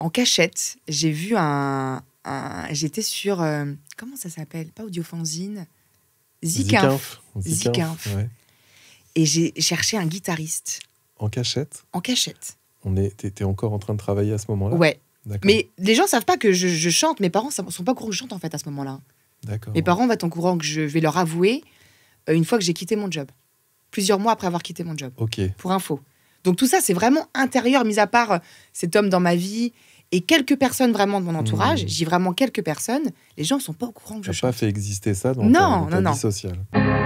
en cachette, j'ai vu un. J'étais sur. Euh, comment ça s'appelle Pas Audiofanzine. Zikinf. Zikinf. Et j'ai cherché un guitariste. En cachette En cachette. On était encore en train de travailler à ce moment-là Ouais. Mais les gens savent pas que je, chante. Mes parents ne sont pas au courant en fait à ce moment-là. D'accord. Mes parents vont être courant que je vais leur avouer euh, une fois que j'ai quitté mon job. Plusieurs mois après avoir quitté mon job. Ok. Pour info. Donc tout ça, c'est vraiment intérieur, mis à part euh, cet homme dans ma vie et quelques personnes vraiment de mon entourage. Mmh. J'ai vraiment quelques personnes. Les gens ne sont pas au courant que je n'as pas fait exister ça dans non, non, non.